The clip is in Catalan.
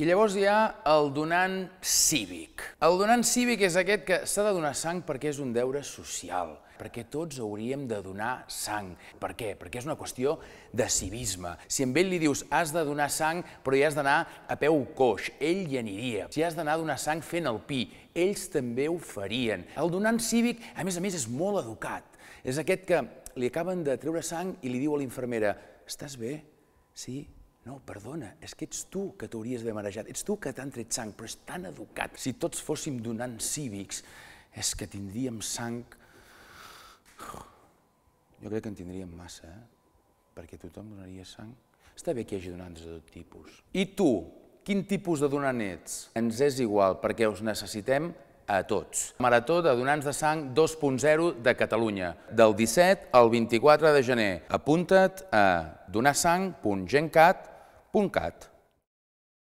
I llavors hi ha el donant cívic. El donant cívic és aquest que s'ha de donar sang perquè és un deure social, perquè tots hauríem de donar sang. Per què? Perquè és una qüestió de civisme. Si amb ell li dius has de donar sang però hi has d'anar a peu coix, ell hi aniria. Si has d'anar a donar sang fent el pi, ells també ho farien. El donant cívic, a més a més, és molt educat. És aquest que li acaben de treure sang i li diu a l'infermera, estàs bé? Sí? No, perdona, és que ets tu que t'hauries d'haver marejat, ets tu que t'han tret sang, però és tan educat. Si tots fóssim donant cívics, és que tindríem sang... Jo crec que en tindríem massa, eh? perquè tothom donaria sang. Està bé que hi hagi donants de tot tipus. I tu, quin tipus de donant ets? Ens és igual, perquè us necessitem a tots. Marató de Donants de Sang 2.0 de Catalunya, del 17 al 24 de gener. Apunta't a donarsang.gencat.com www.radiotrinitat.cat